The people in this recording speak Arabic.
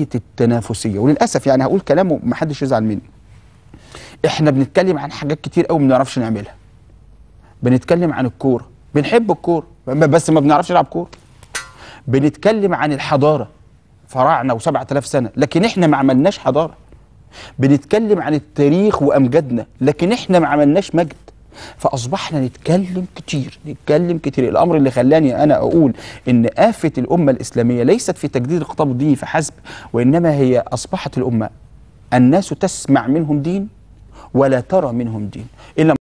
التنافسيه وللاسف يعني هقول كلام ومحدش يزعل مني احنا بنتكلم عن حاجات كتير قوي ما بنعرفش نعملها بنتكلم عن الكوره بنحب الكوره بس ما بنعرفش نلعب كوره بنتكلم عن الحضاره فراعنه و7000 سنه لكن احنا ما عملناش حضاره بنتكلم عن التاريخ وامجادنا لكن احنا ما عملناش مجد فاصبحنا نتكلم كتير نتكلم كتير الامر اللي خلاني انا اقول ان افه الامه الاسلاميه ليست في تجديد الخطاب الديني فحسب وانما هي اصبحت الامه الناس تسمع منهم دين ولا ترى منهم دين إلا